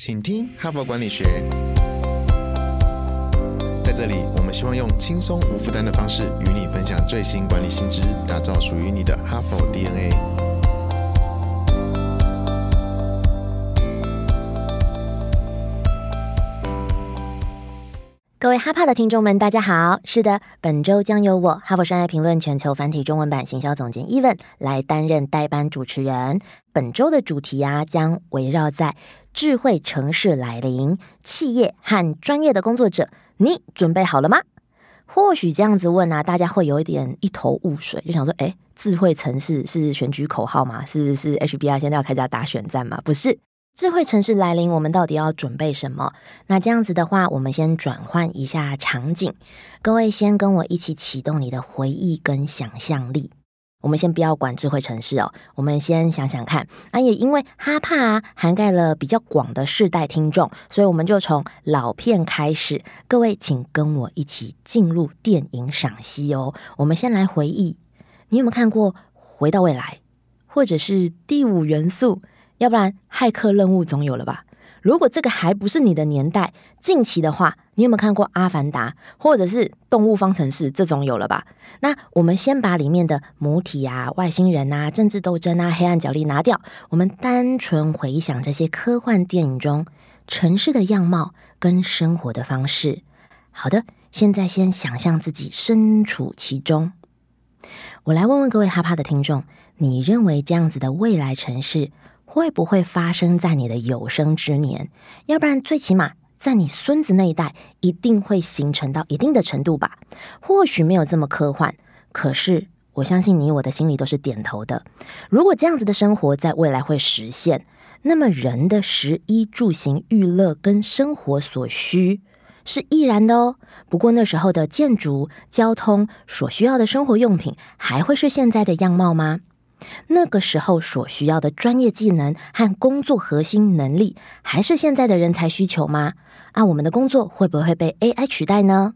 请听《哈佛管理学》。在这里，我们希望用轻松无负担的方式与你分享最新管理新知，打造属于你的哈佛 DNA。各位哈帕的听众们，大家好！是的，本周将由我，哈佛商业评论全球繁体中文版行销总监 a n 来担任代班主持人。本周的主题啊，将围绕在。智慧城市来临，企业和专业的工作者，你准备好了吗？或许这样子问啊，大家会有一点一头雾水，就想说，哎，智慧城市是选举口号吗？是是 HBR 现在要开始打选战吗？不是，智慧城市来临，我们到底要准备什么？那这样子的话，我们先转换一下场景，各位先跟我一起启动你的回忆跟想象力。我们先不要管智慧城市哦，我们先想想看。啊，也因为哈帕涵盖了比较广的世代听众，所以我们就从老片开始。各位，请跟我一起进入电影赏析哦。我们先来回忆，你有没有看过《回到未来》或者是《第五元素》？要不然《骇客任务》总有了吧？如果这个还不是你的年代，近期的话，你有没有看过《阿凡达》或者是《动物方程式》这种有了吧？那我们先把里面的母体啊、外星人啊、政治斗争啊、黑暗角力拿掉，我们单纯回想这些科幻电影中城市的样貌跟生活的方式。好的，现在先想象自己身处其中，我来问问各位哈帕的听众，你认为这样子的未来城市？会不会发生在你的有生之年？要不然，最起码在你孙子那一代，一定会形成到一定的程度吧。或许没有这么科幻，可是我相信你我的心里都是点头的。如果这样子的生活在未来会实现，那么人的食衣住行、娱乐跟生活所需是必然的哦。不过那时候的建筑、交通所需要的生活用品，还会是现在的样貌吗？那个时候所需要的专业技能和工作核心能力，还是现在的人才需求吗？啊，我们的工作会不会被 AI 取代呢？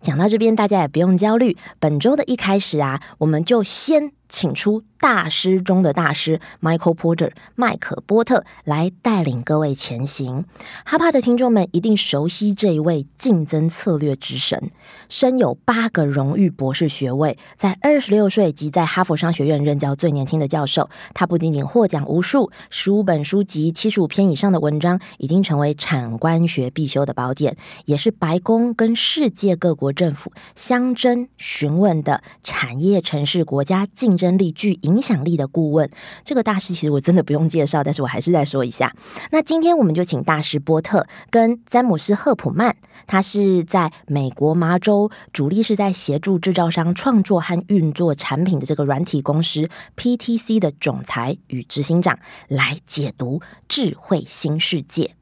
讲到这边，大家也不用焦虑。本周的一开始啊，我们就先。请出大师中的大师 Michael Porter 麦克波特来带领各位前行。哈帕的听众们一定熟悉这一位竞争策略之神，身有八个荣誉博士学位，在二十六岁即在哈佛商学院任教最年轻的教授。他不仅仅获奖无数，十五本书籍、七十五篇以上的文章已经成为产官学必修的宝典，也是白宫跟世界各国政府相争询问的产业、城市、国家竞。真力具影响力的顾问，这个大师其实我真的不用介绍，但是我还是再说一下。那今天我们就请大师波特跟詹姆斯赫普曼，他是在美国麻州，主力是在协助制造商创作和运作产品的这个软体公司 PTC 的总裁与执行长，来解读智慧新世界。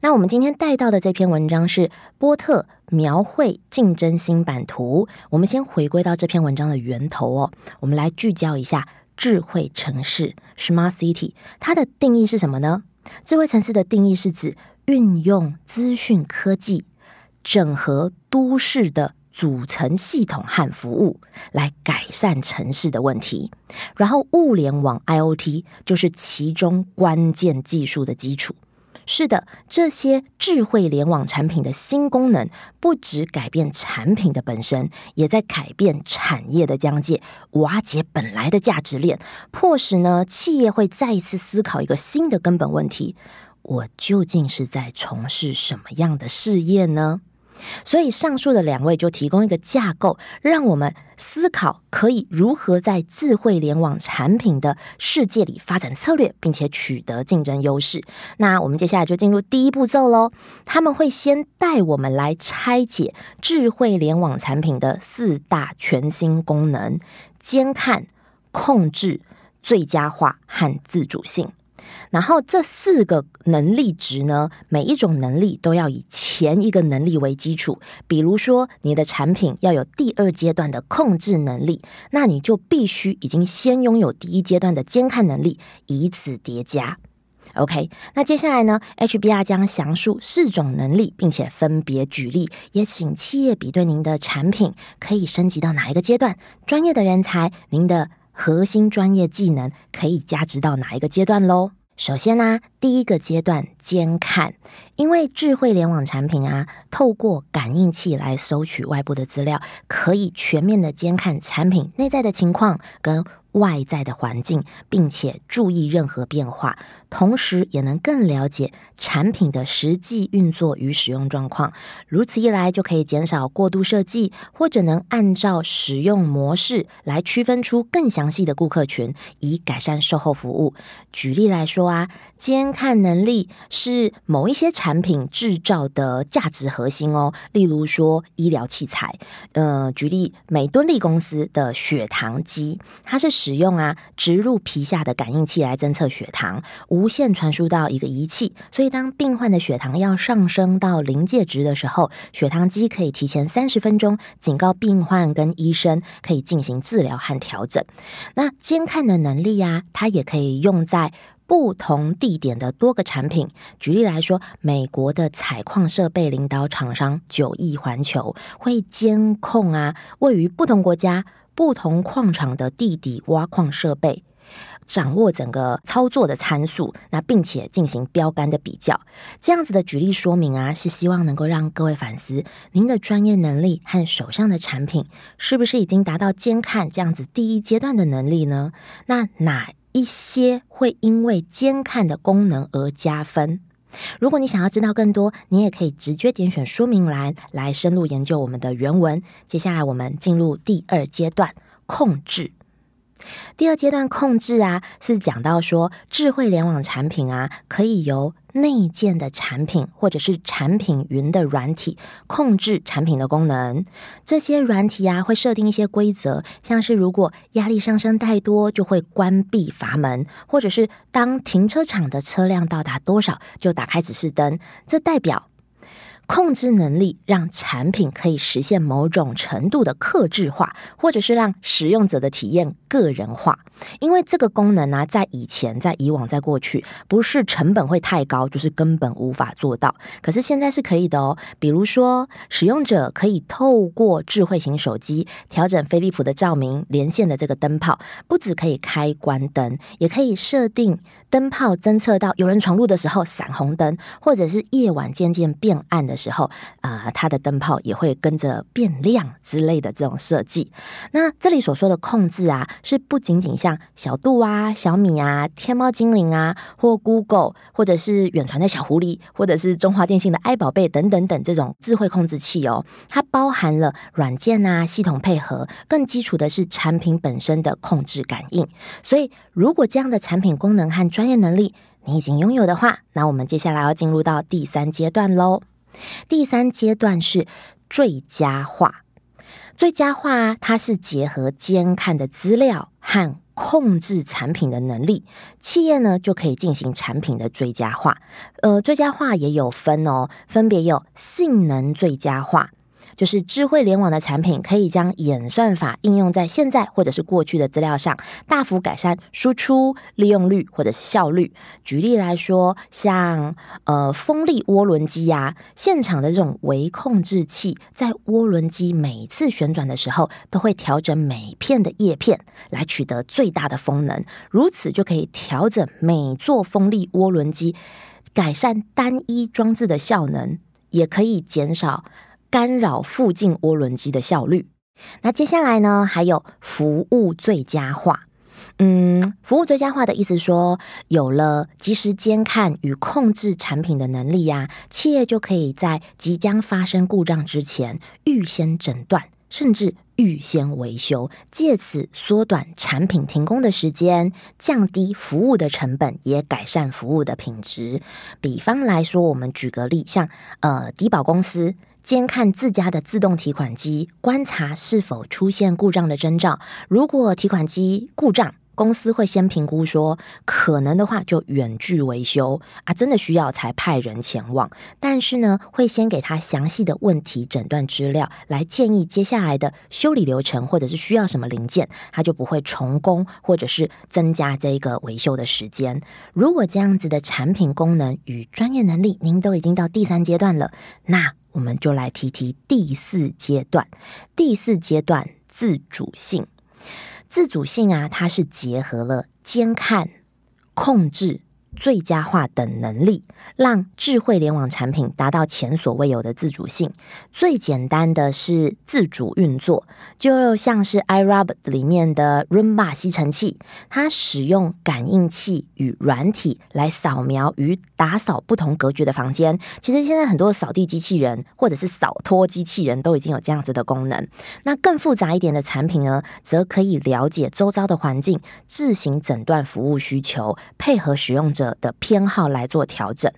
那我们今天带到的这篇文章是波特描绘竞争新版图。我们先回归到这篇文章的源头哦，我们来聚焦一下智慧城市 （Smart City）。它的定义是什么呢？智慧城市的定义是指运用资讯科技整合都市的组成系统和服务，来改善城市的问题。然后物联网 （IoT） 就是其中关键技术的基础。是的，这些智慧联网产品的新功能，不只改变产品的本身，也在改变产业的疆界，瓦解本来的价值链，迫使呢企业会再一次思考一个新的根本问题：我究竟是在从事什么样的事业呢？所以，上述的两位就提供一个架构，让我们思考可以如何在智慧联网产品的世界里发展策略，并且取得竞争优势。那我们接下来就进入第一步骤喽。他们会先带我们来拆解智慧联网产品的四大全新功能：监看、控制、最佳化和自主性。然后这四个能力值呢，每一种能力都要以前一个能力为基础。比如说，你的产品要有第二阶段的控制能力，那你就必须已经先拥有第一阶段的监看能力，以此叠加。OK，那接下来呢，HBR 将详述四种能力，并且分别举例，也请企业比对您的产品可以升级到哪一个阶段，专业的人才您的核心专业技能可以加值到哪一个阶段喽。首先呢，第一个阶段监看，因为智慧联网产品啊，透过感应器来收取外部的资料，可以全面的监看产品内在的情况跟外在的环境，并且注意任何变化。同时也能更了解产品的实际运作与使用状况，如此一来就可以减少过度设计，或者能按照使用模式来区分出更详细的顾客群，以改善售后服务。举例来说啊，监看能力是某一些产品制造的价值核心哦。例如说医疗器材，呃，举例美敦力公司的血糖机，它是使用啊植入皮下的感应器来侦测血糖，无。无线传输到一个仪器，所以当病患的血糖要上升到临界值的时候，血糖机可以提前三十分钟警告病患跟医生，可以进行治疗和调整。那监看的能力呀，它也可以用在不同地点的多个产品。举例来说，美国的采矿设备领导厂商九亿环球会监控啊，位于不同国家、不同矿场的地底挖矿设备。掌握整个操作的参数，那并且进行标杆的比较，这样子的举例说明啊，是希望能够让各位反思您的专业能力和手上的产品是不是已经达到监看这样子第一阶段的能力呢？那哪一些会因为监看的功能而加分？如果你想要知道更多，你也可以直接点选说明栏来深入研究我们的原文。接下来我们进入第二阶段控制。第二阶段控制啊，是讲到说智慧联网产品啊，可以由内建的产品或者是产品云的软体控制产品的功能。这些软体啊，会设定一些规则，像是如果压力上升太多，就会关闭阀门；或者是当停车场的车辆到达多少，就打开指示灯。这代表。控制能力让产品可以实现某种程度的克制化，或者是让使用者的体验个人化。因为这个功能呢，在以前、在以往、在过去，不是成本会太高，就是根本无法做到。可是现在是可以的哦。比如说，使用者可以透过智慧型手机调整飞利浦的照明连线的这个灯泡，不止可以开关灯，也可以设定灯泡侦测到有人闯入的时候闪红灯，或者是夜晚渐渐变暗的。的时候，啊，它的灯泡也会跟着变亮之类的这种设计。那这里所说的控制啊，是不仅仅像小度啊、小米啊、天猫精灵啊，或 Google，或者是远传的小狐狸，或者是中华电信的爱宝贝等等等这种智慧控制器哦，它包含了软件啊、系统配合，更基础的是产品本身的控制感应。所以，如果这样的产品功能和专业能力你已经拥有的话，那我们接下来要进入到第三阶段喽。第三阶段是最佳化，最佳化它是结合监看的资料和控制产品的能力，企业呢就可以进行产品的最佳化。呃，最佳化也有分哦，分别有性能最佳化。就是智慧联网的产品，可以将演算法应用在现在或者是过去的资料上，大幅改善输出利用率或者是效率。举例来说，像呃风力涡轮机啊，现场的这种微控制器，在涡轮机每次旋转的时候，都会调整每片的叶片，来取得最大的风能。如此就可以调整每座风力涡轮机，改善单一装置的效能，也可以减少。干扰附近涡轮机的效率。那接下来呢？还有服务最佳化。嗯，服务最佳化的意思说，有了及时监看与控制产品的能力呀，企业就可以在即将发生故障之前预先诊断，甚至预先维修，借此缩短产品停工的时间，降低服务的成本，也改善服务的品质。比方来说，我们举个例，像呃，低保公司。监看自家的自动提款机，观察是否出现故障的征兆。如果提款机故障，公司会先评估，说可能的话就远距维修啊，真的需要才派人前往。但是呢，会先给他详细的问题诊断资料，来建议接下来的修理流程，或者是需要什么零件，他就不会重工或者是增加这个维修的时间。如果这样子的产品功能与专业能力，您都已经到第三阶段了，那。我们就来提提第四阶段，第四阶段自主性，自主性啊，它是结合了监看、控制。最佳化等能力，让智慧联网产品达到前所未有的自主性。最简单的是自主运作，就像是 iRobot 里面的 Roomba 吸尘器，它使用感应器与软体来扫描与打扫不同格局的房间。其实现在很多扫地机器人或者是扫拖机器人，都已经有这样子的功能。那更复杂一点的产品呢，则可以了解周遭的环境，自行诊断服务需求，配合使用者。的偏好来做调整。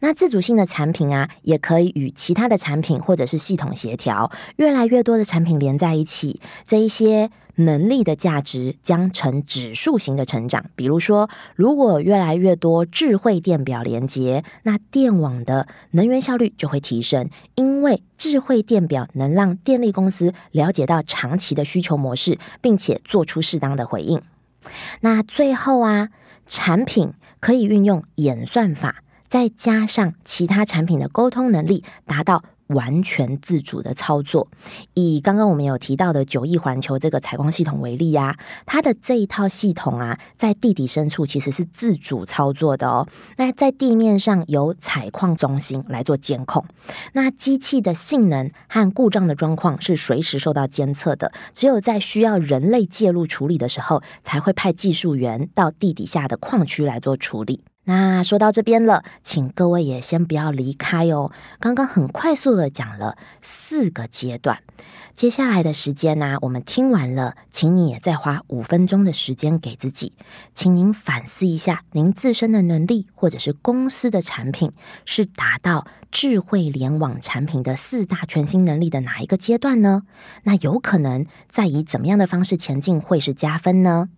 那自主性的产品啊，也可以与其他的产品或者是系统协调，越来越多的产品连在一起，这一些能力的价值将呈指数型的成长。比如说，如果越来越多智慧电表连接，那电网的能源效率就会提升，因为智慧电表能让电力公司了解到长期的需求模式，并且做出适当的回应。那最后啊，产品。可以运用演算法，再加上其他产品的沟通能力，达到。完全自主的操作，以刚刚我们有提到的九亿环球这个采光系统为例呀，它的这一套系统啊，在地底深处其实是自主操作的哦。那在地面上由采矿中心来做监控，那机器的性能和故障的状况是随时受到监测的。只有在需要人类介入处理的时候，才会派技术员到地底下的矿区来做处理。那说到这边了，请各位也先不要离开哦。刚刚很快速的讲了四个阶段，接下来的时间呢，我们听完了，请你也再花五分钟的时间给自己，请您反思一下，您自身的能力或者是公司的产品是达到智慧联网产品的四大全新能力的哪一个阶段呢？那有可能在以怎么样的方式前进会是加分呢？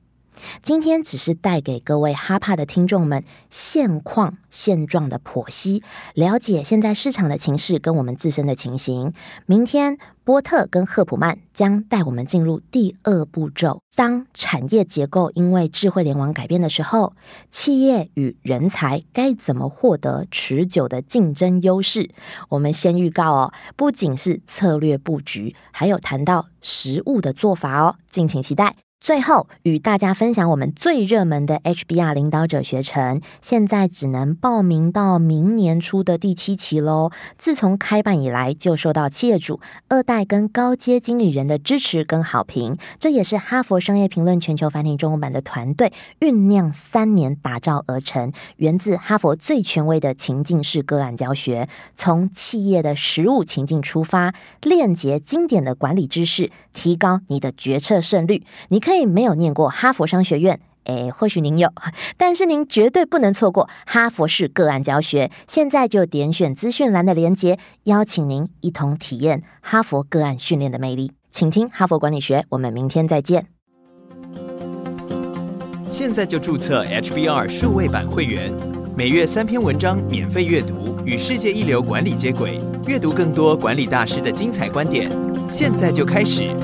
今天只是带给各位哈帕的听众们现况现状的剖析，了解现在市场的情势跟我们自身的情形。明天波特跟赫普曼将带我们进入第二步骤，当产业结构因为智慧联网改变的时候，企业与人才该怎么获得持久的竞争优势？我们先预告哦，不仅是策略布局，还有谈到实物的做法哦，敬请期待。最后，与大家分享我们最热门的 HBR 领导者学程，现在只能报名到明年初的第七期喽。自从开办以来，就受到企业主、二代跟高阶经理人的支持跟好评。这也是哈佛商业评论全球繁体中文版的团队酝酿三年打造而成，源自哈佛最权威的情境式个案教学，从企业的实务情境出发，链接经典的管理知识，提高你的决策胜率。你可以。没有念过哈佛商学院，诶，或许您有，但是您绝对不能错过哈佛式个案教学。现在就点选资讯栏的连接，邀请您一同体验哈佛个案训练的魅力。请听《哈佛管理学》，我们明天再见。现在就注册 HBR 数位版会员，每月三篇文章免费阅读，与世界一流管理接轨，阅读更多管理大师的精彩观点。现在就开始。